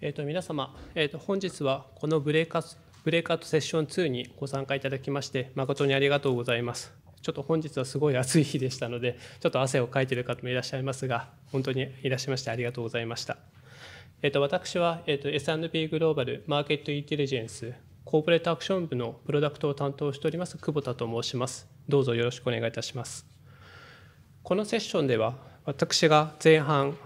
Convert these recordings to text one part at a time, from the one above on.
えー、と皆様、えー、と本日はこのブレーカーブレーカーとトセッション2にご参加いただきまして誠にありがとうございます。ちょっと本日はすごい暑い日でしたのでちょっと汗をかいている方もいらっしゃいますが本当にいらっしゃいましてありがとうございました。えー、と私は、えー、と S&P グローバルマーケットインテリジェンスコーポレートアクション部のプロダクトを担当しております久保田と申します。どうぞよろしくお願いいたします。このセッションでは私が前半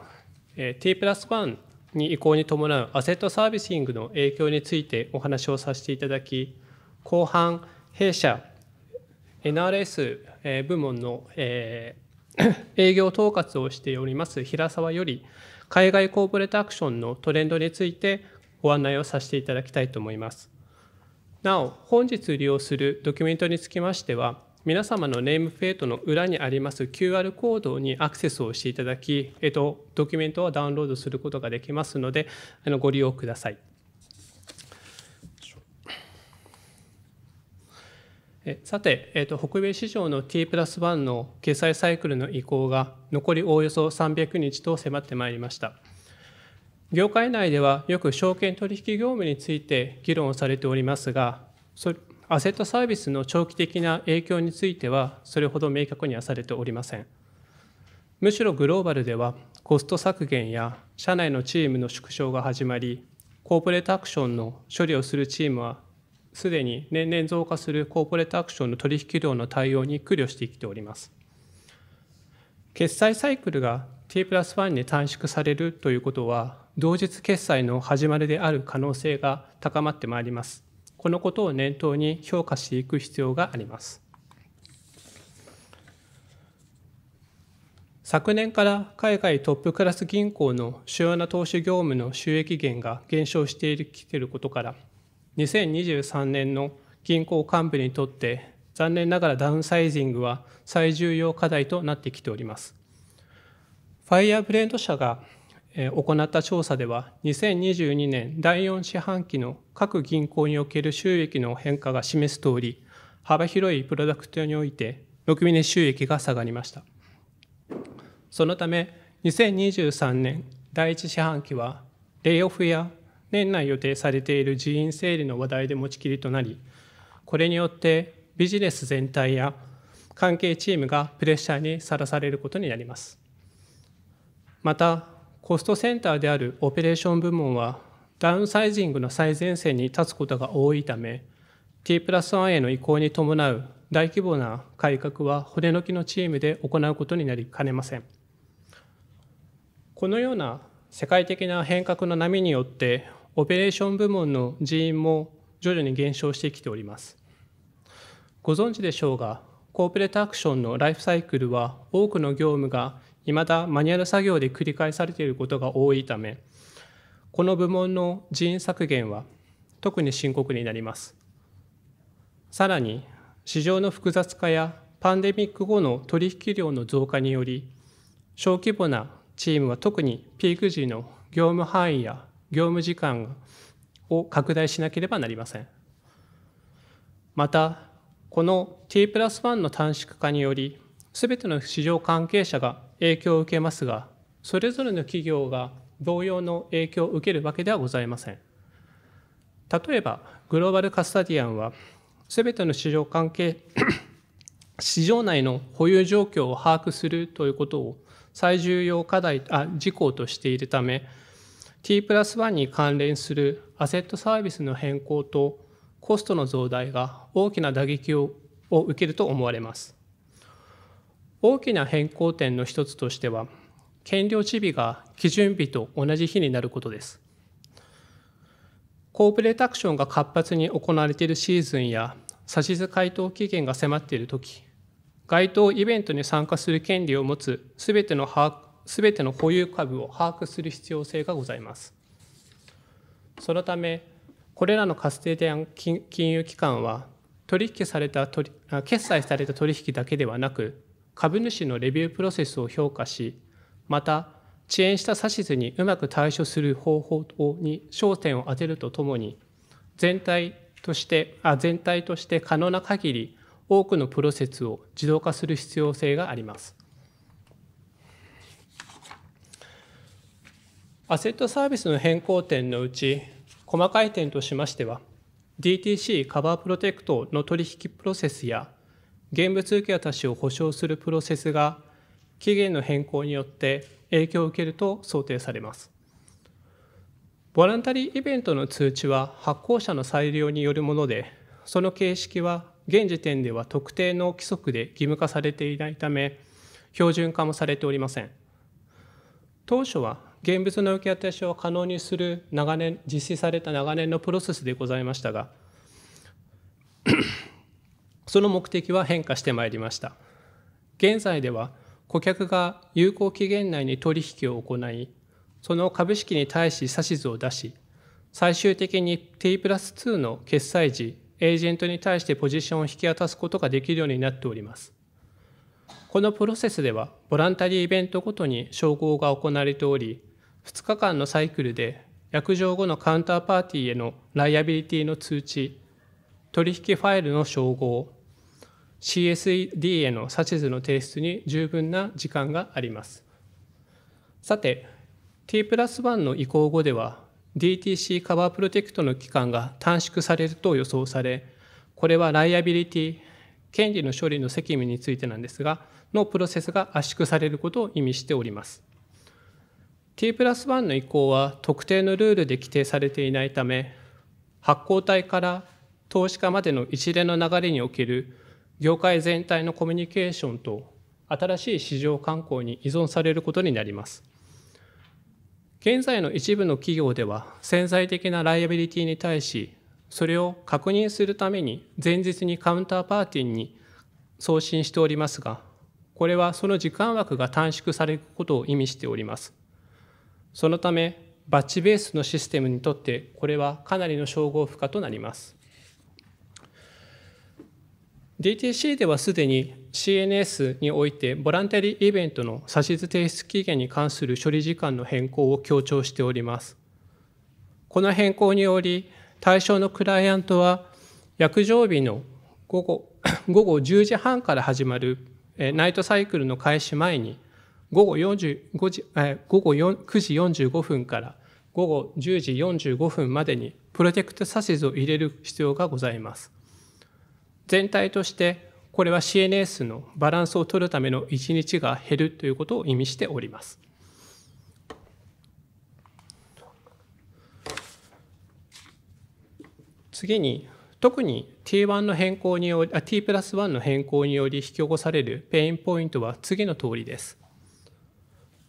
T プラス1に移行に伴うアセットサービシングの影響についてお話をさせていただき後半弊社 NRS 部門の 営業統括をしております平沢より海外コーポレートアクションのトレンドについてご案内をさせていただきたいと思います。なお、本日利用するドキュメントにつきましては、皆様のネームプレートの裏にあります QR コードにアクセスをしていただき、えっと、ドキュメントをダウンロードすることができますので、あのご利用ください。さて、えっと、北米市場の T プラス1の決済サイクルの移行が残りおおよそ300日と迫ってまいりました。業界内ではよく証券取引業務について議論されておりますが、そアセットサービスの長期的な影響についてはそれほど明確にはされておりませんむしろグローバルではコスト削減や社内のチームの縮小が始まりコーポレートアクションの処理をするチームはすでに年々増加するコーポレートアクションの取引量の対応に苦慮してきております決済サイクルが T プラス1に短縮されるということは同日決済の始まりである可能性が高まってまいりますこのことを念頭に評価していく必要があります。昨年から海外トップクラス銀行の主要な投資業務の収益源が減少してきていることから2023年の銀行幹部にとって残念ながらダウンサイジングは最重要課題となってきております。ファイヤーブレンド社が行った調査では2022年第4四半期の各銀行における収益の変化が示すとおり幅広いプロダクトにおいて軒並み収益が下がりましたそのため2023年第1四半期はレイオフや年内予定されている人員整理の話題で持ちきりとなりこれによってビジネス全体や関係チームがプレッシャーにさらされることになりますまたコストセンターであるオペレーション部門はダウンサイジングの最前線に立つことが多いため T プラス1への移行に伴う大規模な改革は骨抜きのチームで行うことになりかねませんこのような世界的な変革の波によってオペレーション部門の人員も徐々に減少してきておりますご存知でしょうがコーポレートアクションのライフサイクルは多くの業務がいまだマニュアル作業で繰り返されていることが多いためこの部門の人員削減は特に深刻になりますさらに市場の複雑化やパンデミック後の取引量の増加により小規模なチームは特にピーク時の業務範囲や業務時間を拡大しなければなりませんまたこの T プラス1の短縮化によりすべての市場関係者が影響を受けますが、それぞれの企業が同様の影響を受けるわけではございません。例えば、グローバルカスタディアンは、すべての市場関係、市場内の保有状況を把握するということを最重要課題あ事項としているため T プラス1に関連するアセットサービスの変更とコストの増大が大きな打撃を受けると思われます。大きな変更点の一つとしては権量ち日が基準日と同じ日になることですコープレタクションが活発に行われているシーズンや差し支回答期限が迫っている時該当イベントに参加する権利を持つ全ての把握全ての保有株を把握する必要性がございますそのためこれらのカステディアン金融機関は取引された決済された取引だけではなく株主のレビュープロセスを評価しまた遅延した指図にうまく対処する方法に焦点を当てるとともに全体としてあ全体として可能な限り多くのプロセスを自動化する必要性があります。アセットサービスの変更点のうち細かい点としましては DTC カバープロテクトの取引プロセスや現物受け渡しを保証するプロセスが期限の変更によって影響を受けると想定されますボランタリーイベントの通知は発行者の裁量によるものでその形式は現時点では特定の規則で義務化されていないため標準化もされておりません当初は現物の受け渡しを可能にする長年実施された長年のプロセスでございましたがその目的は変化してまいりました現在では顧客が有効期限内に取引を行いその株式に対し指図を出し最終的に T プラス2の決済時エージェントに対してポジションを引き渡すことができるようになっておりますこのプロセスではボランタリーイベントごとに称号が行われており2日間のサイクルで約定後のカウンターパーティーへのライアビリティの通知取引ファイルの照合 CSD への指図の提出に十分な時間があります。さて、T プラス1の移行後では DTC カバープロテクトの期間が短縮されると予想され、これはライアビリティ、権利の処理の責務についてなんですが、のプロセスが圧縮されることを意味しております。T プラス1の移行は特定のルールで規定されていないため、発行体から投資家までの一連の流れにおける業界全体のコミュニケーションと新しい市場観光に依存されることになります。現在の一部の企業では潜在的なライアビリティに対しそれを確認するために前日にカウンターパーティーに送信しておりますがこれはその時間枠が短縮されることを意味しておりますそのためバッチベースのシステムにとってこれはかなりの称号負荷となります DTC ではすでに CNS においてボランテリーイベントの指図提出期限に関する処理時間の変更を強調しております。この変更により対象のクライアントは約定日の午後午後10時半から始まるナイトサイクルの開始前に午後 ,45 時午後9時45分から午後10時45分までにプロジェクト指図を入れる必要がございます。全体としてこれは CNS のバランスを取るための1日が減るということを意味しております。次に特に T1 の変更により T プラス1の変更により引き起こされるペインポイントは次の通りです。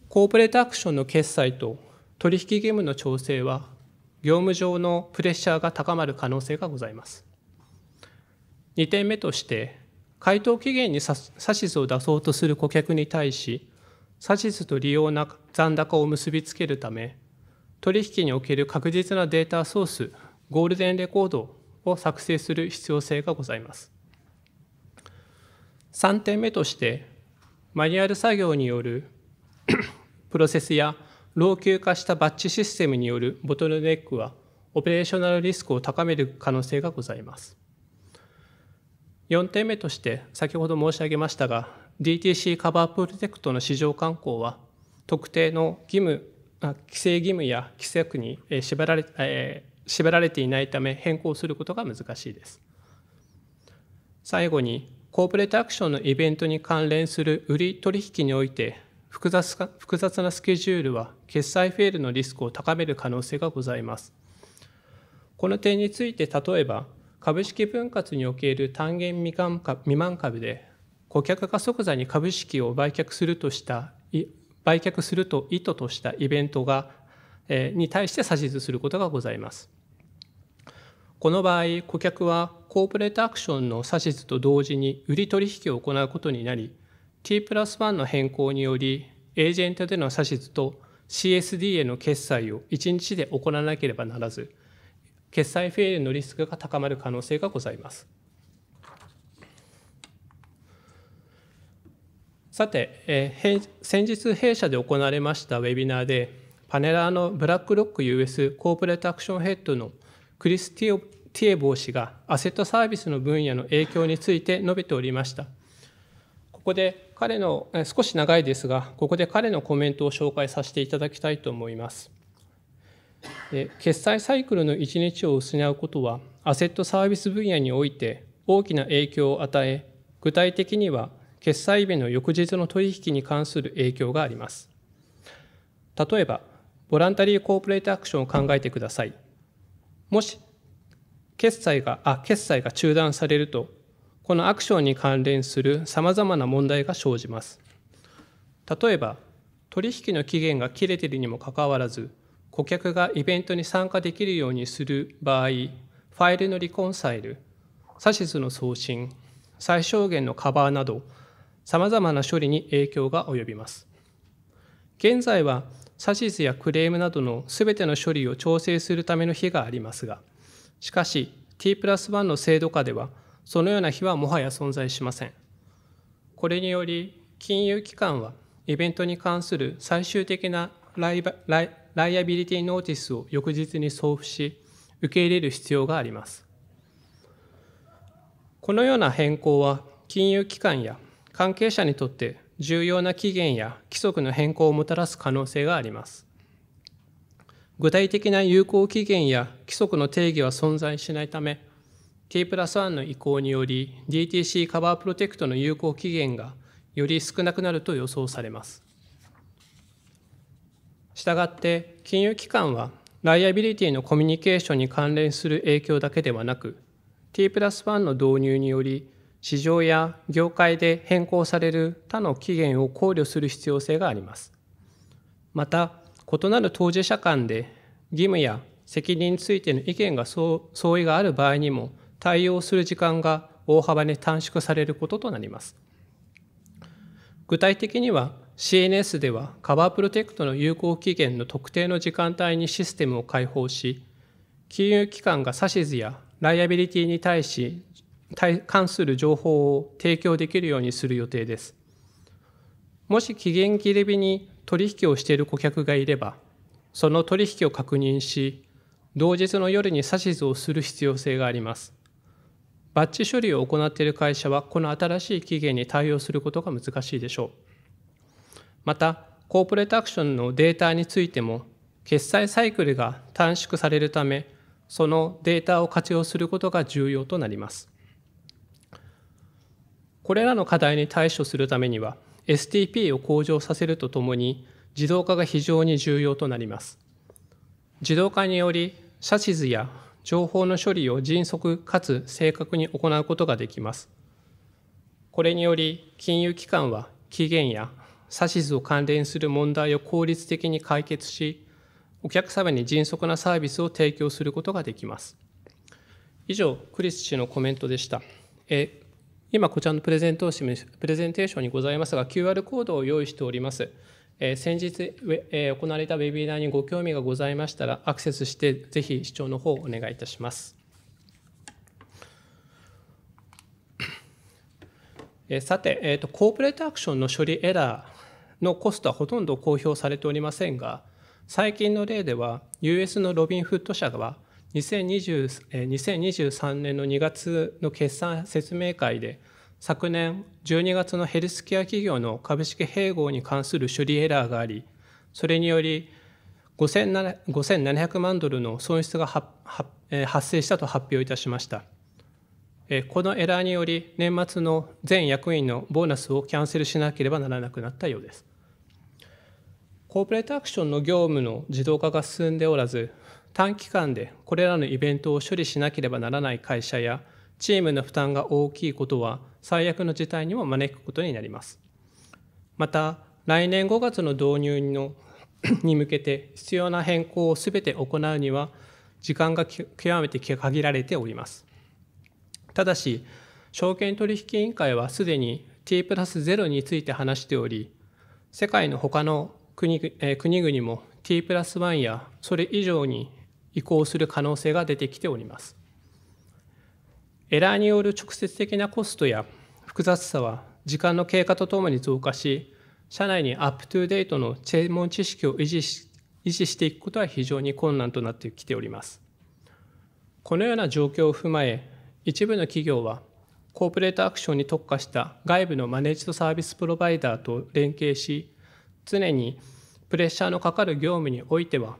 コーポレートアクションの決済と取引義務の調整は業務上のプレッシャーが高まる可能性がございます。2点目として回答期限に指図を出そうとする顧客に対し指図と利用な残高を結びつけるため取引における確実なデータソースゴールデンレコードを作成する必要性がございます3点目としてマニュアル作業による プロセスや老朽化したバッチシステムによるボトルネックはオペレーショナルリスクを高める可能性がございます4点目として先ほど申し上げましたが DTC カバープロジェクトの市場慣行は特定の義務規制義務や規則に縛られ,、え縛られていないため変更することが難しいです最後にコーポレートアクションのイベントに関連する売り取引において複雑か複雑なスケジュールは決済フェールのリスクを高める可能性がございますこの点について例えば株式分割における単元未満株で顧客が即座に株式を売却するとした売却すると意図としたイベントがに対して指図することがございます。この場合顧客はコーポレートアクションの指図と同時に売り取引を行うことになり T プラス1の変更によりエージェントでの指図と CSD への決済を1日で行わなければならず決済フェイルのリスクが高まる可能性がございます。さて、え先日弊社で行われましたウェビナーで、パネラーのブラックロック US コープレートアクションヘッドのクリス・ティオティエボー氏がアセットサービスの分野の影響について述べておりました。ここで彼の、少し長いですが、ここで彼のコメントを紹介させていただきたいと思います。決済サイクルの1日を失うことはアセットサービス分野において大きな影響を与え具体的には決済日の翌日の取引に関する影響があります例えばボランタリーコーポレートアクションを考えてくださいもし決済があ決済が中断されるとこのアクションに関連するさまざまな問題が生じます例えば取引の期限が切れているにもかかわらず顧客がイベントに参加できるようにする場合、ファイルのリコンサイル、指図の送信、最小限のカバーなど、さまざまな処理に影響が及びます。現在は、指図やクレームなどのすべての処理を調整するための日がありますが、しかし T プラス1の制度下では、そのような日はもはや存在しません。これにより、金融機関はイベントに関する最終的なライバライライアビリティノーティスを翌日に送付し受け入れる必要がありますこのような変更は金融機関や関係者にとって重要な期限や規則の変更をもたらす可能性があります具体的な有効期限や規則の定義は存在しないため T プラス1の移行により DTC カバープロテクトの有効期限がより少なくなると予想されますしたがって金融機関はライアビリティのコミュニケーションに関連する影響だけではなく T プラス1の導入により市場や業界で変更される他の期限を考慮する必要性があります。また異なる当事者間で義務や責任についての意見が相違がある場合にも対応する時間が大幅に短縮されることとなります。具体的には CNS ではカバープロテクトの有効期限の特定の時間帯にシステムを開放し金融機関が指図やライアビリティに対し関する情報を提供できるようにする予定ですもし期限切れ日に取引をしている顧客がいればその取引を確認し同日の夜に指図をする必要性がありますバッチ処理を行っている会社はこの新しい期限に対応することが難しいでしょうまた、コーポレートアクションのデータについても、決済サイクルが短縮されるため、そのデータを活用することが重要となります。これらの課題に対処するためには、STP を向上させるとともに、自動化が非常に重要となります。自動化により、写地図や情報の処理を迅速かつ正確に行うことができます。これにより、金融機関は期限や指図を関連する問題を効率的に解決し、お客様に迅速なサービスを提供することができます。以上、クリス氏のコメントでした。え今、こちらのプレゼントプレゼンテーションにございますが、QR コードを用意しております。え先日、え行われたウェビナーにご興味がございましたら、アクセスして、ぜひ視聴の方をお願いいたします。えさて、えと、コーポレートアクションの処理エラーのコストはほとんど公表されておりませんが最近の例では US のロビン・フット社が2 0 2 2023年の2月の決算説明会で昨年12月のヘルスケア企業の株式併合に関する処理エラーがありそれにより5700万ドルの損失が発生したと発表いたしました。このエラーにより年末の全役員のボーナスをキャンセルしなければならなくなったようです。コーポレートアクションの業務の自動化が進んでおらず短期間でこれらのイベントを処理しなければならない会社やチームの負担が大きいことは最悪の事態にも招くことになります。また来年5月の導入のに向けて必要な変更を全て行うには時間が極めて限られております。ただし証券取引委員会はすでに T プラス0について話しており世界の他の国,、国々も T プラス1やそれ以上に移行する可能性が出てきておりますエラーによる直接的なコストや複雑さは時間の経過とともに増加し社内にアップトゥデートの専門知識を維持し維持していくことは非常に困難となってきておりますこのような状況を踏まえ一部の企業はコーポレートアクションに特化した外部のマネージドサービスプロバイダーと連携し常にプレッシャーのかかる業務においては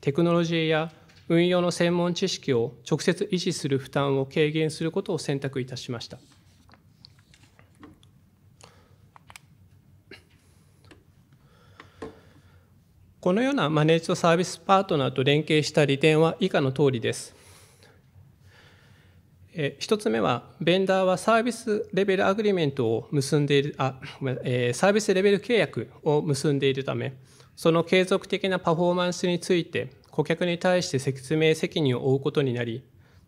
テクノロジーや運用の専門知識を直接維持する負担を軽減することを選択いたしましたこのようなマネージドサービスパートナーと連携した利点は以下の通りです1つ目は、ベンダーはサービスレベルアグリメントを結んでいる、あえサービスレベル契約を結んでいるため、その継続的なパフォーマンスについて、顧客に対して説明責任を負うことになり、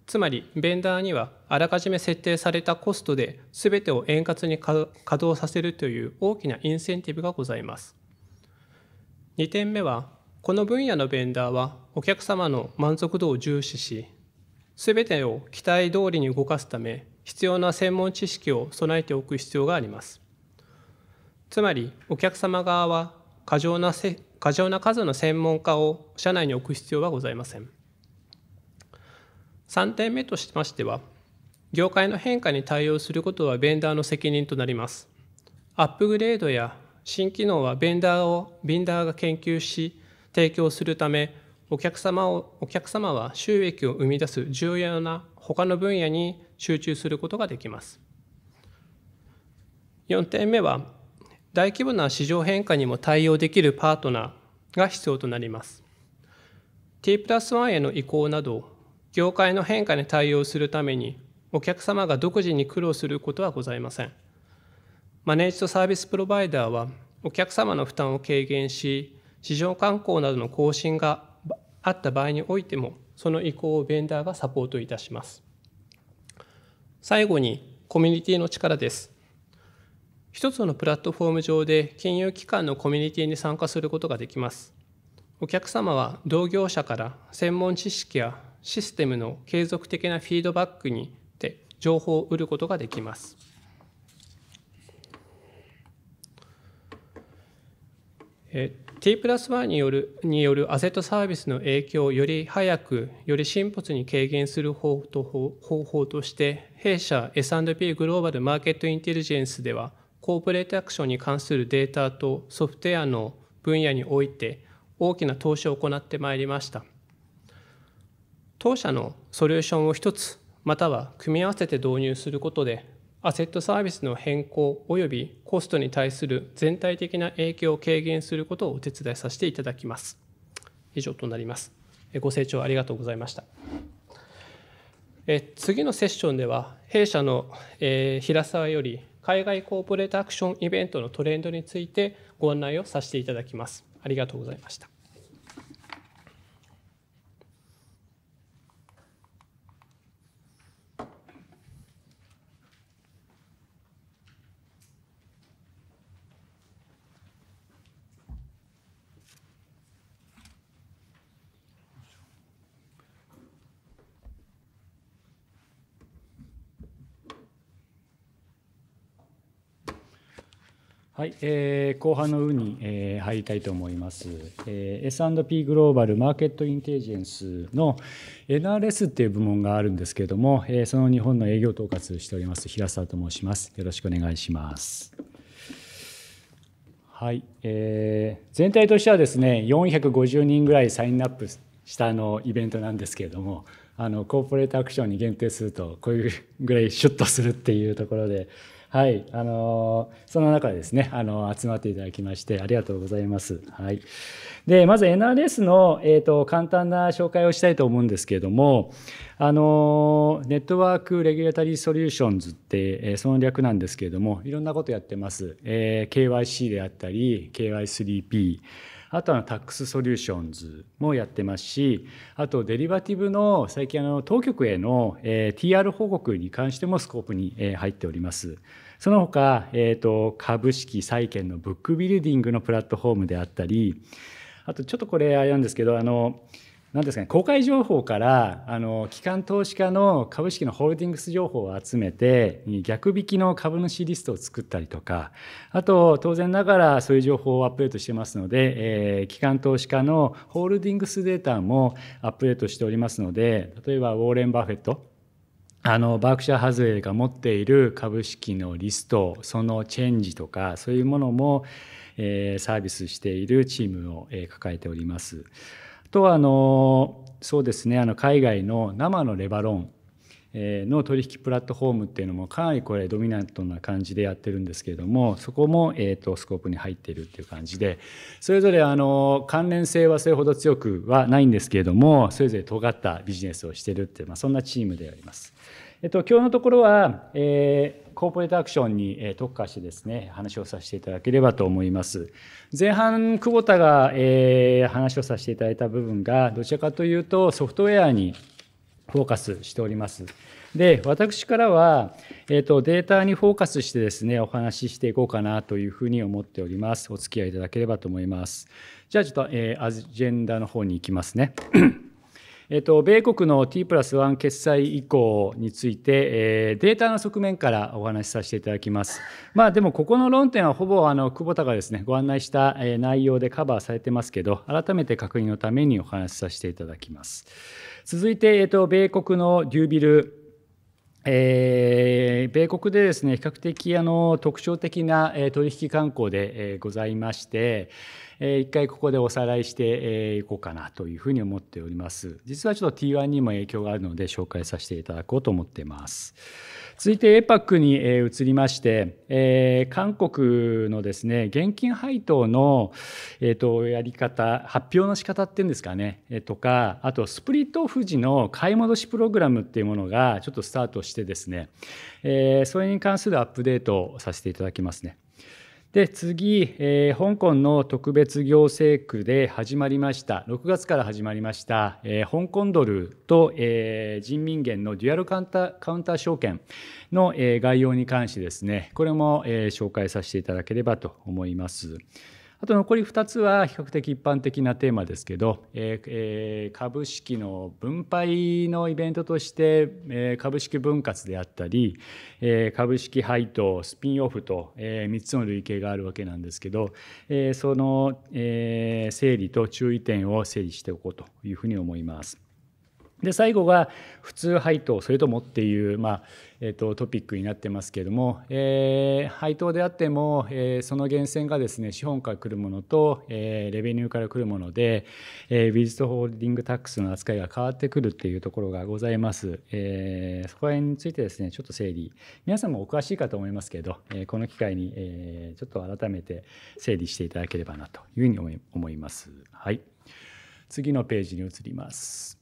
つまり、ベンダーにはあらかじめ設定されたコストで全てを円滑に稼働させるという大きなインセンティブがございます。2点目は、この分野のベンダーはお客様の満足度を重視し、すべてを期待通りに動かすため必要な専門知識を備えておく必要があります。つまりお客様側は過剰な過剰な数の専門家を社内に置く必要はございません。3点目としましては業界の変化に対応することはベンダーの責任となります。アップグレードや新機能はベンダーをベンダーが研究し提供するためお客様をお客様は収益を生み出す重要な他の分野に集中することができます。4点目は大規模な市場変化にも対応できるパートナーが必要となります。T プラス1への移行など業界の変化に対応するためにお客様が独自に苦労することはございません。マネージドサービスプロバイダーはお客様の負担を軽減し市場観光などの更新があった場合においてもその意向をベンダーがサポートいたします最後にコミュニティの力です一つのプラットフォーム上で金融機関のコミュニティに参加することができますお客様は同業者から専門知識やシステムの継続的なフィードバックにて情報を得ることができます。T プラス1によるによるアセットサービスの影響をより早く、より進歩に軽減する方法として、弊社 S&P グローバルマーケットインテリジェンスでは、コーポレートアクションに関するデータとソフトウェアの分野において、大きな投資を行ってまいりました。当社のソリューションを1つ、または組み合わせて導入することで、アセットサービスの変更及びコストに対する全体的な影響を軽減することをお手伝いさせていただきます。以上となります。ご清聴ありがとうございました。え次のセッションでは弊社の、え平沢より海外コーポレートアクションイベントのトレンドについてご案内をさせていただきます。ありがとうございました。はい、えー、後半の運に、えー、入りたいと思います。えー、S&P グローバルマーケットインテリジェンスの NRS っていう部門があるんですけれども、えー、その日本の営業統括しております平沢と申します。よろしくお願いします。はい、えー、全体としてはですね、450人ぐらいサインアップしたのイベントなんですけれども、あのコーポレートアクションに限定するとこういうぐらいシュッとするっていうところで。はい、あのその中でですね、あの集まっていただきましてありがとうございます。はい。で、まず NRS のえっ、ー、と簡単な紹介をしたいと思うんですけれども、あのネットワークレギュレータリーソリューションズって、えー、その略なんですけれども、いろんなことやってます。えー、KYC であったり、KY3P。あとはタックスソリューションズもやってますしあとデリバティブの最近あの当局への、え TR 報告に関してもスコープに、え入っております。その他、えーと、と株式債券のブックビルディングのプラットフォームであったりあとちょっとこれあれなんですけどあのなんですかね、公開情報からあの機関投資家の株式のホールディングス情報を集めて逆引きの株主リストを作ったりとかあと当然ながらそういう情報をアップデートしてますので、えー、機関投資家のホールディングスデータもアップデートしておりますので例えばウォーレン・バフェットあのバークシャー・ハズウェイが持っている株式のリストそのチェンジとかそういうものも、えー、サービスしているチームを、えー、抱えております。とあのそうですねあの海外の生のレバロンの取引プラットフォームっていうのもかなりこれドミナントな感じでやってるんですけれどもそこもえとスコープに入っているっていう感じでそれぞれあの関連性はそれほど強くはないんですけれどもそれぞれ尖ったビジネスをしてるってまあそんなチームであります。えっと、今日のところは、えー、コーポレートアクションに、えー、特化してですね、話をさせていただければと思います。前半、久保田が、えー、話をさせていただいた部分が、どちらかというとソフトウェアにフォーカスしております。で、私からは、えっ、ー、と、データにフォーカスしてですね、お話ししていこうかなというふうに思っております。お付き合いいただければと思います。じゃあ、ちょっと、えー、アジェンダの方に行きますね。えっと、米国の T プラス1決済以降について、えー、データの側面からお話しさせていただきます。まあ、でもここの論点はほぼあの久保田がですねご案内した内容でカバーされてますけど改めて確認のためにお話しさせていただきます。続いて、えっと、米国のデュービルえー、米国でですね比較的あの特徴的な取引慣行でございまして、え一回ここでおさらいしていこうかなというふうに思っております実はちょっと T1 にも影響があるので紹介させていただこうと思っています続いて APEC に移りまして、え韓国のですね現金配当の、えーと、やり方発表の仕方っていうんですかね、えとかあとスプリットオフ時の買い戻しプログラムっていうものがちょっとスタートしてですね、えー、それに関するアップデートをさせていただきますね。で次、えー、香港の特別行政区で始まりました6月から始まりました、えー、香港ドルと、えー、人民元のデュアルカウンターカウンター証券の、え概要に関してですねこれも、え紹介させていただければと思います。あと残り2つは比較的一般的なテーマですけど、ええー、株式の分配のイベントとして、えー、株式分割であったり、えー、株式配当スピンオフと、えー、3つの類型があるわけなんですけど、えー、その、えー、整理と注意点を整理しておこうというふうに思います。で最後が普通配当それともっていう、まあえーと、トピックになってますけれども、えー、配当であっても、えー、その源泉がですね資本から来るものと、えー、レベニューから来るもので、えー、ビジットホールディングタックスの扱いが変わってくるっていうところがございます、えー、そこら辺についてですねちょっと整理皆さんもお詳しいかと思いますけど、えー、この機会に、えー、ちょっと改めて整理していただければなというふうに思いますはい次のページに移ります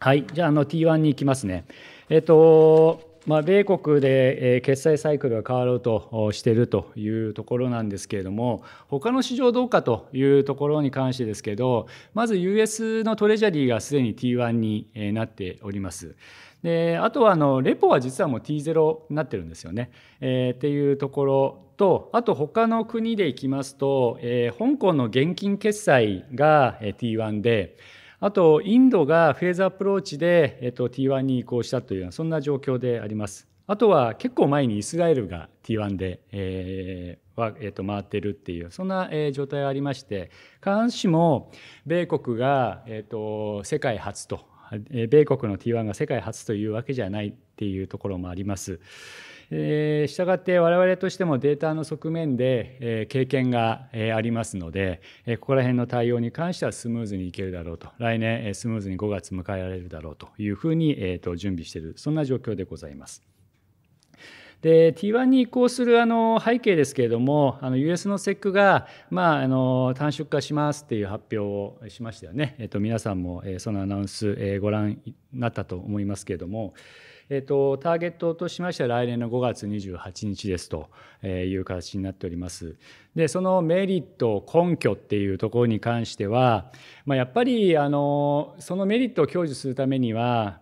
はい、じゃああの T1 に行きますね。えっとまあ、米国で決済サイクルが変わろうとしているというところなんですけれども他の市場どうかというところに関してですけどまず US のトレジャリーがすでに T1 になっております。であとはあのレポは実はもう T0 になってるんですよね、えー、っていうところとあと他の国でいきますと、えー、香港の現金決済が T1 で。あと、インドがフェーズアプローチで、えっと、T1 に移行したというような、そんな状況であります。あとは結構前にイスラエルが T1 で、えーはえー、と回ってるっていうそんな、えー、状態がありまして必ずしも米国が、えー、と世界初と米国の T1 が世界初というわけじゃないっていうところもあります。えしたがって我々としてもデータの側面で、え経験が、えありますので、えここら辺の対応に関してはスムーズにいけるだろうと来年、えスムーズに5月迎えられるだろうというふうに、えと、準備しているそんな状況でございます。で T1 に移行するあの背景ですけれどもあの US のセックが、まあ、あの短縮化しますっていう発表をしましたよね、えっと、皆さんも、えそのアナウンス、えご覧になったと思いますけれども。えっと、ターゲットとしましては来年の5月28日ですという形になっております。でそのメリット根拠っていうところに関しては、まあ、やっぱりあのそのメリットを享受するためには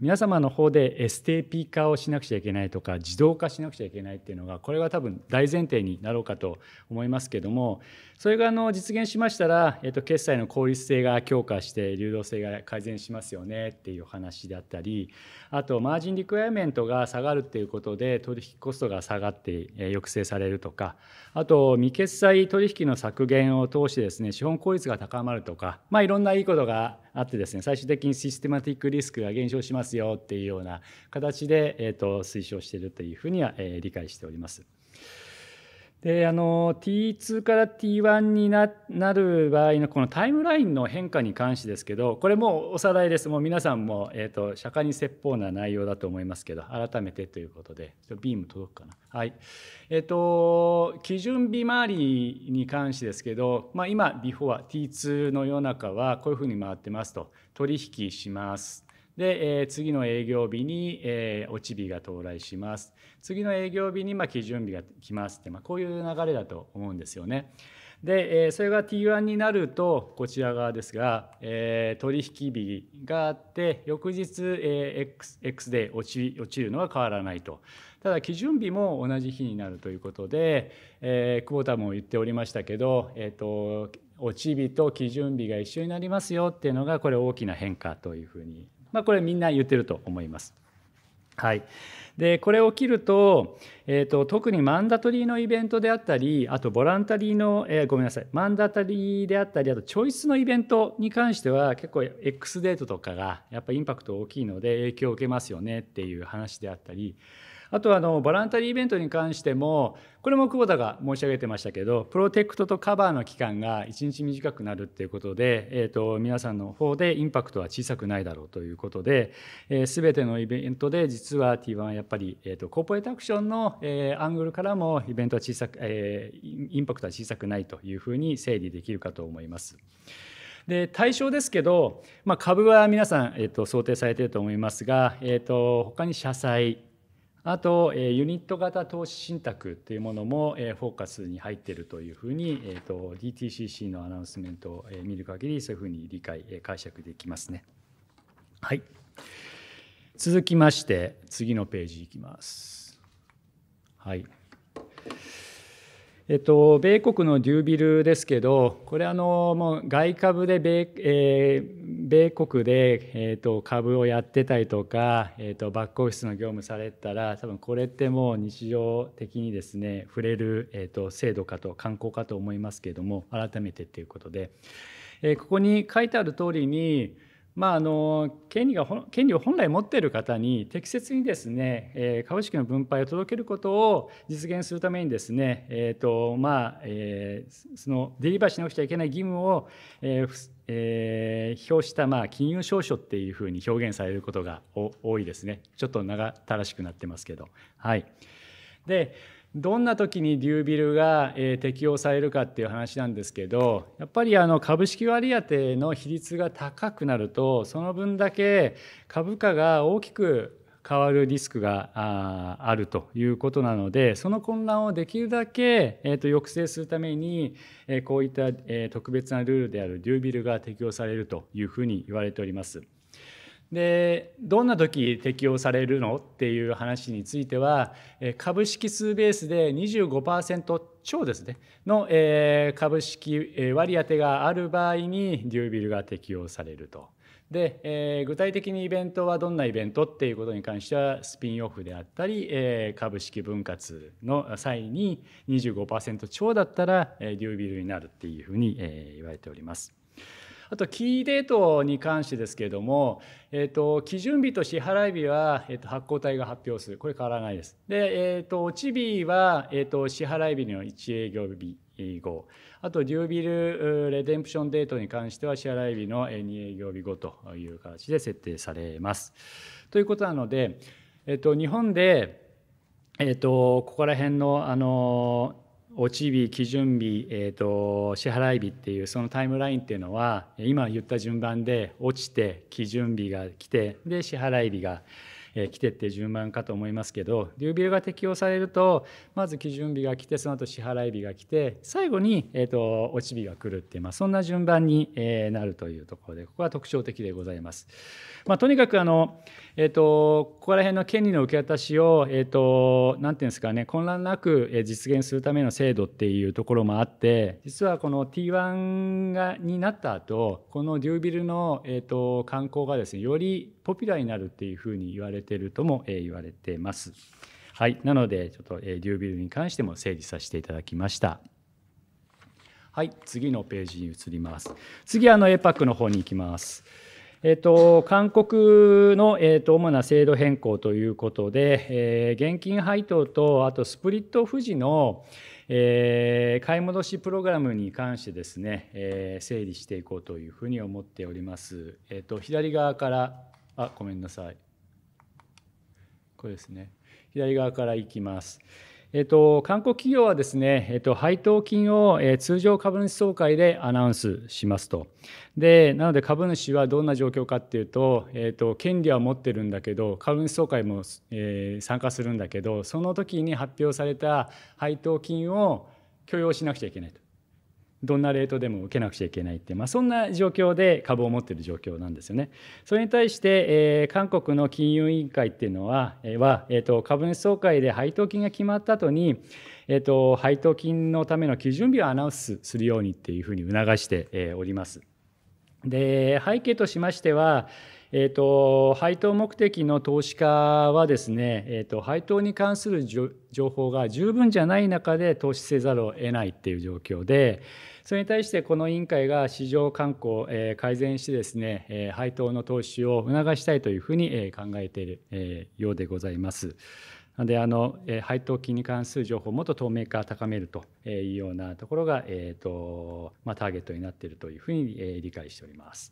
皆様の方で STP 化をしなくちゃいけないとか自動化しなくちゃいけないっていうのがこれは多分大前提になろうかと思いますけどもそれがあの実現しましたら、えっと、決済の効率性が強化して流動性が改善しますよねっていう話であったりあとマージンリクエアメントが下がるっていうことで取引コストが下がって抑制されるとかあと未決済取引の削減を通してですね資本効率が高まるとか、まあ、いろんないいことがあってですね最終的にシステマティックリスクが減少しますよっていうような形で、えー、と推奨しているというふうには、え理解しております。であの T2 から T1 にななる場合のこのタイムラインの変化に関してですけどこれもおさらいですもう皆さんも、えーと、釈迦に説法な内容だと思いますけど改めてということでちょっとビーム届くかなはいえっ、ー、と基準日回りに関してですけど、まあ今、今ビフォア T2 の世の中はこういうふうに回ってますと取引しますで、えー、次の営業日に、えー、落ち日が到来します。次の営業日に、まあ、基準日が来ますって、まあ、こういう流れだと思うんですよね。で、えー、それが T1 になると、こちら側ですが、えー、取引日があって、翌日、えー、X, X で落ち落ちるのは変わらないと。ただ、基準日も同じ日になるということで、えー、久保田も言っておりましたけど、えっ、ー、と、落ち日と基準日が一緒になりますよっていうのがこれ大きな変化というふうにまあ、これみんな言ってると思います。はい、でこれを切ると,、えーと、特にマンダトリーのイベントであったりあとボランタリーの、えー、ごめんなさいマンダトリーであったりあとチョイスのイベントに関しては結構 X デートとかがやっぱインパクト大きいので影響を受けますよねっていう話であったりあとはあのボランタリーイベントに関してもこれも久保田が申し上げてましたけどプロテクトとカバーの期間が1日短くなるっていうことで、えーと、皆さんの方でインパクトは小さくないだろうということで、えー、全てのイベントで実は T1 はやっぱり、えーと、コーポレートアクションの、えー、アングルからもイベントは小さく、えー、インパクトは小さくないというふうに整理できるかと思います。で対象ですけど、まあ、株は皆さん、えーと、と想定されていると思いますが、えー、と他に社債あと、ユニット型投資信託というものもフォーカスに入っているというふうに、えー、DTCC のアナウンスメントを見る限り、そういうふうに理解、解釈できますね。はい、続きまして、次のページいきます。はいえっと、米国のデュービルですけど、これあの、もう外株で米,、えー、米国で、えー、と株をやってたりとか、えーと、バックオフィスの業務されたら、多分これってもう日常的にですね、触れる、えー、と制度かと、観光かと思いますけれども、改めてということで、えー、ここに書いてある通りに、まあ、あの権利が権利を本来持っている方に適切にですね、えー、株式の分配を届けることを実現するためにですね、えーとまあえー、そのデリバーしなくちゃいけない義務を、えーえー、表したまあ金融証書っていうふうに表現されることが多いですねちょっと長たらしくなってますけど。はい、でどんな時にデュービルが適用されるかっていう話なんですけどやっぱりあの株式割当の比率が高くなるとその分だけ株価が大きく変わるリスクがあるということなのでその混乱をできるだけ、えと抑制するために、えこういった、え特別なルールであるデュービルが適用されるというふうに言われております。でどんな時適用されるのっていう話については株式数ベースで25%超ですねの株式割り当てがある場合にデュービルが適用されると。で、え具体的にイベントはどんなイベントっていうことに関してはスピンオフであったり、え株式分割の際に25%超だったら、えデュービルになるっていうふうに、え言われております。あと、キーデートに関してですけれども、えっ、ー、と、基準日と支払い日は、えっ、ー、と、発行体が発表する。これ変わらないです。で、えっ、ー、と、落ち日は、えっと、支払い日の1営業日後。あと、デュービルレデンプションデートに関しては、支払い日の2営業日後という形で設定されます。ということなので、えっと、日本で、えっと、ここら辺の、あの、落ち日基準日、えーと、支払い日っていうそのタイムラインっていうのは今言った順番で落ちて基準日が来てで支払い日がえ来てって順番かと思いますけどデュービルが適用されるとまず基準日が来てその後支払い日が来て最後に、えーと、落ち日が来るっていう、まあ、そんな順番に、えなるというところでここは特徴的でございます。まあ、とにかくあの、えーと、ここら辺の権利の受け渡しを、えーと、なんていうんですかね混乱なく実現するための制度っていうところもあって実はこの T1 がになった後このデュービルの、えー、と観光がですねよりポピュラーになるっていうふうに言われてるとも言われてます。はい、なのでちょっとデュービルに関しても整理させていただきました。はい、次のページに移ります。次あの APEC の方に行きます。えっと、韓国の、えっと、主な制度変更ということで、えー、現金配当とあとスプリット富士の、えー、買い戻しプログラムに関してですね、えー、整理していこうというふうに思っております。えっと、左側からあごめんなさいこれですね左側からいきます。えっと、韓国企業はですね、えっと、配当金を、え通常株主総会でアナウンスしますと。で、なので株主はどんな状況かっていうと、えっと、権利は持ってるんだけど、株主総会も、え参加するんだけど、その時に発表された配当金を許容しなくちゃいけないと。どんなレートでも受けなくちゃいけないって、まあ、そんな状況で株を持っている状況なんですよね。それに対して、えー、韓国の金融委員会っていうのは、えー、はえーと、株主総会で配当金が決まった後に、えーと、に配当金のための基準日をアナウンスするようにっていうふうに促しております。で背景としましては、えーと、配当目的の投資家はですね、えーと配当に関する情報が十分じゃない中で投資せざるを得ないっていう状況で、それに対してこの委員会が市場慣行、え改善してですね、え配当の投資を促したいというふうに、え考えている、えようでございます。なのであの、え配当金に関する情報をもっと透明化を高めるというようなところが、えーとまあ、ターゲットになっているというふうに、え理解しております。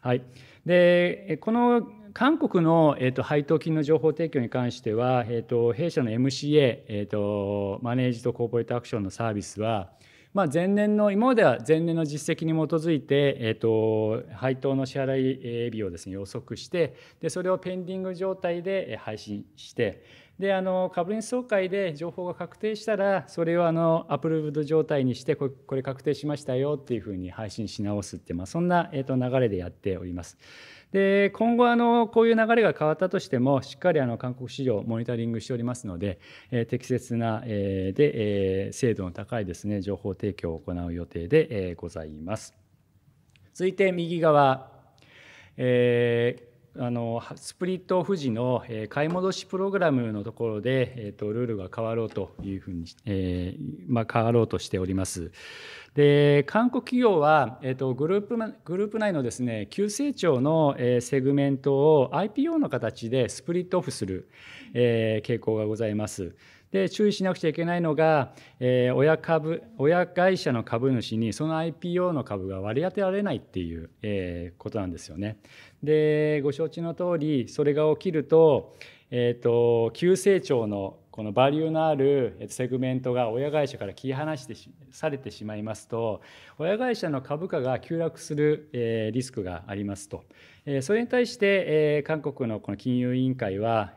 はい、でこの韓国の、えーと、配当金の情報提供に関しては、えーと、弊社の MCA、えーと、とマネージドコーポレートアクションのサービスは、まあ、前年の今までは前年の実績に基づいて、えーと、配当の支払い日をです、ね、予測してでそれをペンディング状態で配信してであの株主総会で情報が確定したらそれをあのアプローブド状態にしてこれこれ確定しましたよっていうふうに配信し直すっていう、まあ、そんな、えー、と流れでやっております。で今後あのこういう流れが変わったとしてもしっかりあの韓国市場モニタリングしておりますので、え適切な、えで、え精度の高いですね情報提供を行う予定で、えございます。続いて右側、えーあのスプリット富士の、え買い戻しプログラムのところで、えーと、ルールが変わろうというふうに、えー、まあ、変わろうとしております。で韓国企業は、えーと、とグループグループ内のです、ね、急成長の、えー、セグメントを IPO の形でスプリットオフする、えー、傾向がございます。で注意しなくちゃいけないのが、えー、親株親会社の株主にその IPO の株が割り当てられないっていう、えー、ことなんですよね。でご承知の通りそれが起きると,、えーと、急成長のこのバリューのあるセグメントが親会社から切り離してされてしまいますと親会社の株価が急落するリスクがありますとそれに対して韓国のこの金融委員会は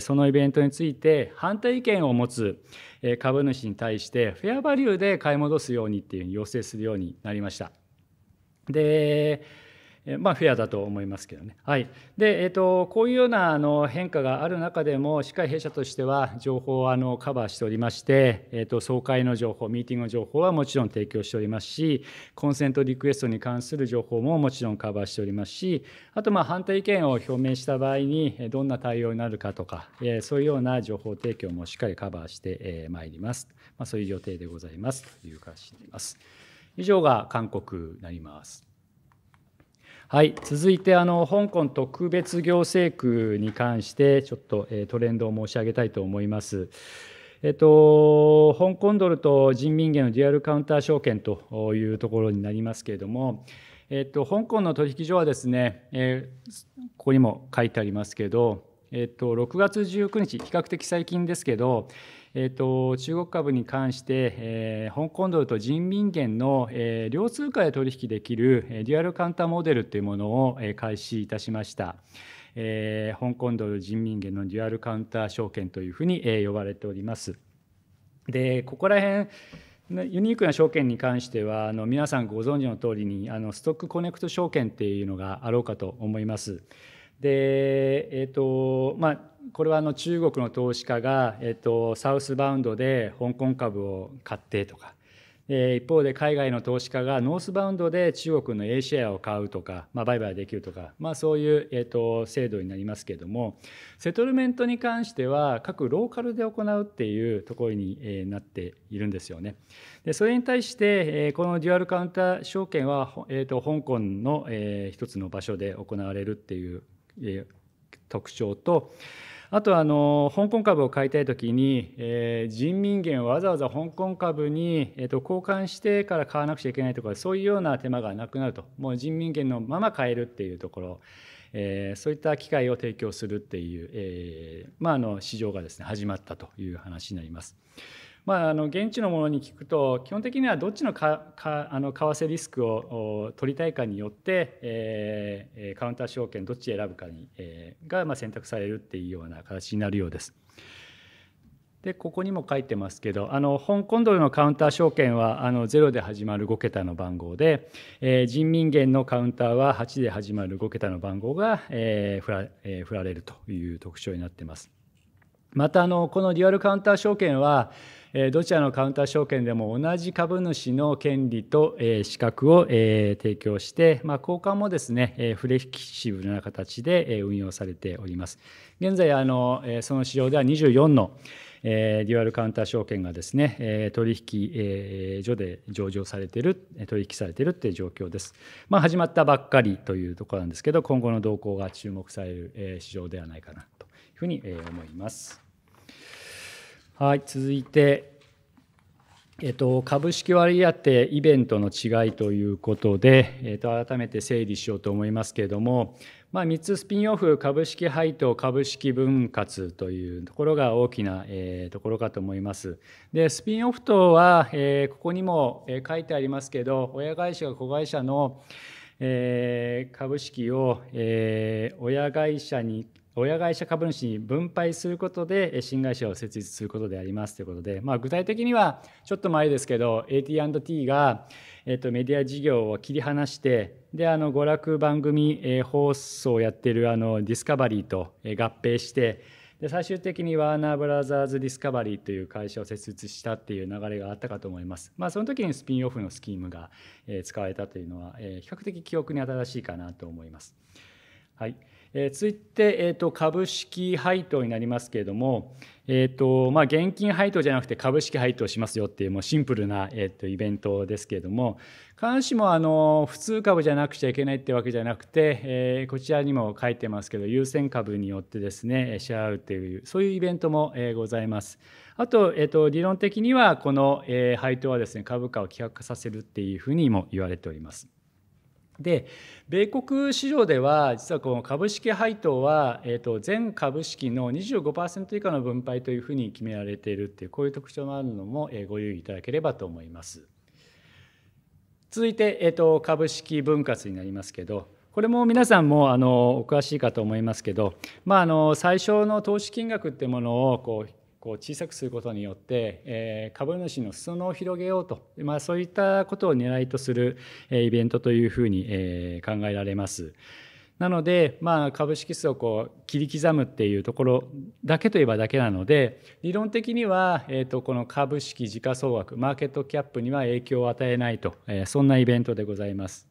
そのイベントについて反対意見を持つ株主に対してフェアバリューで買い戻すようにっていう要請するようになりました。でまあ、フェアだと思いますけどね。はいでえーと、こういうようなあの変化がある中でも、しっかり弊社としては情報をあのカバーしておりまして、えーと、総会の情報、ミーティングの情報はもちろん提供しておりますし、コンセントリクエストに関する情報ももちろんカバーしておりますし、あとまあ反対意見を表明した場合に、どんな対応になるかとか、えー、そういうような情報提供もしっかりカバーしてまいります。まあ、そういう予定でございますという形になります。以上が韓国になります。はい、続いてあの香港特別行政区に関してちょっと、えトレンドを申し上げたいと思います。えっと、香港ドルと人民元のデュアルカウンター証券というところになりますけれども、えっと、香港の取引所はですね、えここにも書いてありますけど、えっと、6月19日、比較的最近ですけど、えーと、中国株に関して、えー、香港ドルと人民元の、えー、両通貨で取引できる、えー、デュアルカウンターモデルというものを、えー、開始いたしました。えー、香港ドル人民元のデュアルカウンター証券というふうに、えー、呼ばれております。でここら辺ユニークな証券に関してはあの皆さんご存知の通りにあのストックコネクト証券っていうのがあろうかと思います。でえーとまあこれはあの中国の投資家が、えっと、サウスバウンドで香港株を買ってとか、え一方で海外の投資家がノースバウンドで中国の A シェアを買うとか、まあ、売買できるとか、まあ、そういう、えっと、制度になりますけれどもセトルメントに関しては各ローカルで行うっていうところに、えなっているんですよね。でそれに対して、えこのデュアルカウンター証券は、えっと、香港の、えー、一つの場所で行われるっていう、え特徴と、あとはあの香港株を買いたいときに、えー、人民元をわざわざ香港株に、えー、と交換してから買わなくちゃいけないとかそういうような手間がなくなるともう人民元のまま買えるっていうところ、えー、そういった機会を提供するっていう、えーまあ、あの市場がですね始まったという話になります。まあ、あの現地のものに聞くと基本的にはどっちのかかあの為替リスクを取りたいかによって、えー、カウンター証券どっち選ぶかに、えー、が、まあ、選択されるっていうような形になるようです。でここにも書いてますけどあの香港ドルのカウンター証券はあの0で始まる5桁の番号で、えー、人民元のカウンターは8で始まる5桁の番号が、えー振らえー、振られるという特徴になってます。またあのこのデュアルカウンター証券はどちらのカウンター証券でも同じ株主の権利と資格を提供して、まあ、交換もですねフレキシブルな形で運用されております。現在あのその市場では24のデュアルカウンター証券がですね取引所で上場されている取引されているという状況です。まあ、始まったばっかりというところなんですけど今後の動向が注目される市場ではないかなというふうに思います。はい、続いて、えっと、株式割当イベントの違いということで、えっと、改めて整理しようと思いますけれども、まあ、3つスピンオフ株式配当株式分割というところが大きな、えー、ところかと思いますでスピンオフとは、えー、ここにも書いてありますけど親会社が子会社の、えー、株式を、えー、親会社に親会社株主に分配することで新会社を設立することでありますということで、まあ、具体的にはちょっと前ですけど AT&T が、えっと、メディア事業を切り離してであの娯楽番組、えー、放送をやってるあのディスカバリーと合併してで最終的にワーナーブラザーズ・ディスカバリーという会社を設立したっていう流れがあったかと思います。まあ、その時にスピンオフのスキームが使われたというのは、えー、比較的記憶に新しいかなと思います。はい、え続いて、えーと、株式配当になりますけれども、えーとまあ、現金配当じゃなくて株式配当しますよっていうもうシンプルな、えーと、イベントですけれども必ずしもあの普通株じゃなくちゃいけないってわけじゃなくて、えー、こちらにも書いてますけど優先株によってですね支払うというそういうイベントも、えー、ございます。あと、えーと、と理論的にはこの、えー、配当はですね株価を希薄化させるっていうふうにも言われております。で米国市場では実はこの株式配当は、えー、と全株式の25%以下の分配というふうに決められているっていうこういう特徴のあるのもえご留意いただければと思います。続いて、えー、と株式分割になりますけどこれも皆さんもあのお詳しいかと思いますけど、まあ、あの最小の投資金額ってものをこうこう小さくすることによって、え株主の裾野を広げようと、まあ、そういったことを狙いとするえイベントというふうに、え考えられます。なので、まあ、株式数をこう切り刻むっていうところだけといえばだけなので理論的には、えー、とこの株式時価総額マーケットキャップには影響を与えないと、えそんなイベントでございます。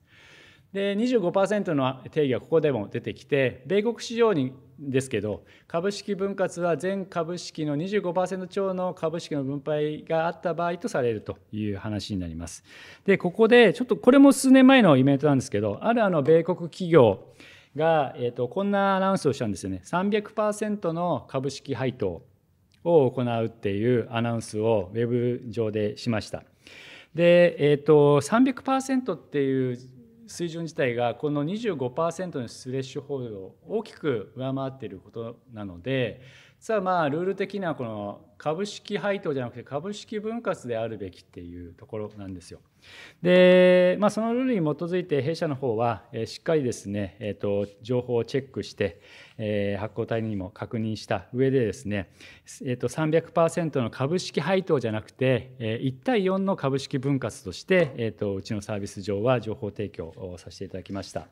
で25%の定義はここでも出てきて米国市場にですけど株式分割は全株式の25%超の株式の分配があった場合とされるという話になります。でここでちょっとこれも数年前のイベントなんですけどあるあの米国企業が、えーと、こんなアナウンスをしたんですよね300%の株式配当を行うっていうアナウンスをウェブ上でしました。で、えーと300%っていう水準自体がこの25%のスレッシュホールを大きく上回っていることなので実はまあルール的にはこの株式配当じゃなくて株式分割であるべきっていうところなんですよ。で、まあ、そのルールに基づいて弊社の方はしっかりですね、えー、と情報をチェックしてえ発行体にも確認した上でですね、えっと、300%の株式配当じゃなくて、え1対4の株式分割として、えっと、とうちのサービス上は情報提供をさせていただきました。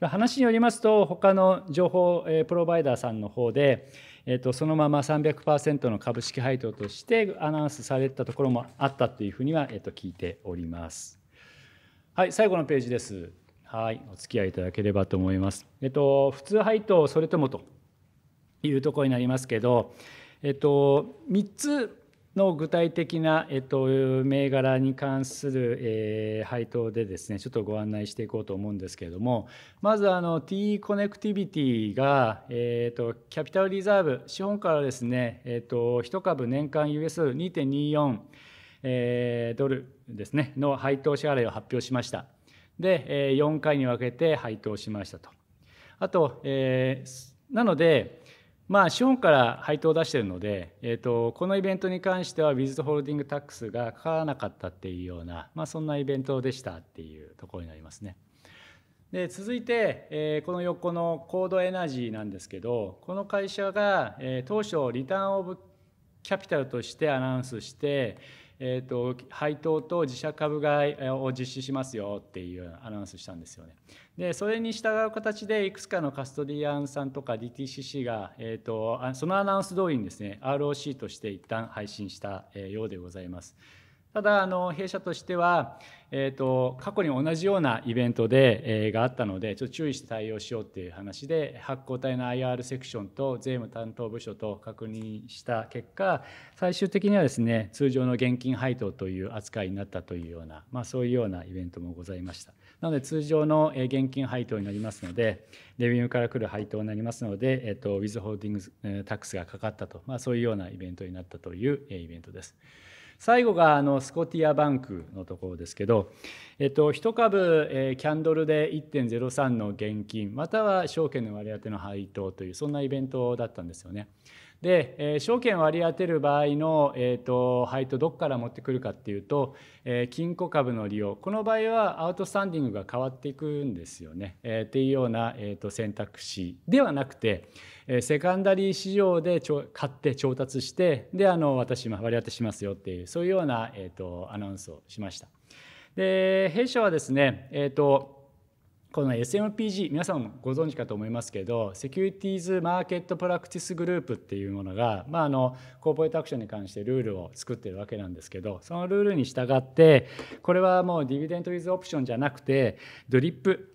話によりますと、他の情報プロバイダーさんの方で、えー、とそのまま300%の株式配当としてアナウンスされたところもあったというふうには、えー、と聞いております。はい、最後のページです。はい、お付き合いいただければと思います。えっと、普通配当、それともというところになりますけど、えっと、3つの具体的な、えっと、銘柄に関する、えー、配当でですねちょっとご案内していこうと思うんですけれどもまずあの TE コネクティビティが、えっと、キャピタルリザーブ資本からですね、えっと、と1株年間 US2.24、えー、ドルですねの配当支払いを発表しました。で、4回に分けて配当しましたと。あと、えー、なので、まあ、資本から配当を出しているので、えーと、このイベントに関しては、ウィズホールディングタックスがかからなかったっていうような、まあ、そんなイベントでしたっていうところになりますね。で続いて、えー、この横のコードエナジーなんですけど、この会社が、えー、当初、リターン・オブ・キャピタルとしてアナウンスして、えーと、配当と自社株買いを実施しますよっていうアナウンスしたんですよね。でそれに従う形でいくつかのカストリアンさんとか DTCC が、えーと、とそのアナウンス通りにですね ROC として一旦配信したようでございます。ただあの弊社としてはえーと、過去に同じようなイベントで、えー、があったのでちょっと注意して対応しようっていう話で発行体の IR セクションと税務担当部署と確認した結果最終的にはですね通常の現金配当という扱いになったというような、まあ、そういうようなイベントもございましたなので通常の現金配当になりますのでレビューから来る配当になりますので、えーと、ウィズホールディングスタックスがかかったと、まあ、そういうようなイベントになったというイベントです。最後があのスコティアバンクのところですけど、えっと、1株、えー、キャンドルで1.03の現金または証券の割り当ての配当というそんなイベントだったんですよね。で、えー、証券を割り当てる場合の、えーと、配当どこから持ってくるかっていうと、えー、金庫株の利用この場合はアウトスタンディングが変わっていくんですよね、えー、っていうような、えーと、選択肢ではなくて、えー、セカンダリー市場で買って調達してであの私割り当てしますよっていうそういうような、えーと、とアナウンスをしました。で弊社はですね、えー、とこの SMPG 皆さんもご存知かと思いますけどセキュリティーズ・マーケット・プラクティス・グループっていうものが、まあ、あのコーポレートアクションに関してルールを作ってるわけなんですけどそのルールに従ってこれはもうディビデント・イズ・オプションじゃなくてドリップ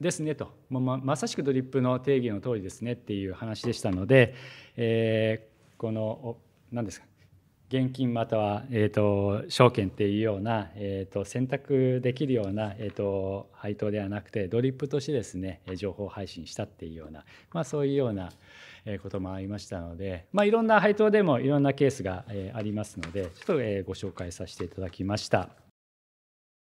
ですねとままさしくドリップの定義の通りですねっていう話でしたので、えー、この何ですか現金または、えーと、証券っていうような、えーと、選択できるような、えーと、と配当ではなくてドリップとしてですね情報配信したっていうような、まあ、そういうようなこともありましたので、まあ、いろんな配当でもいろんなケースがありますのでちょっとご紹介させていただきました。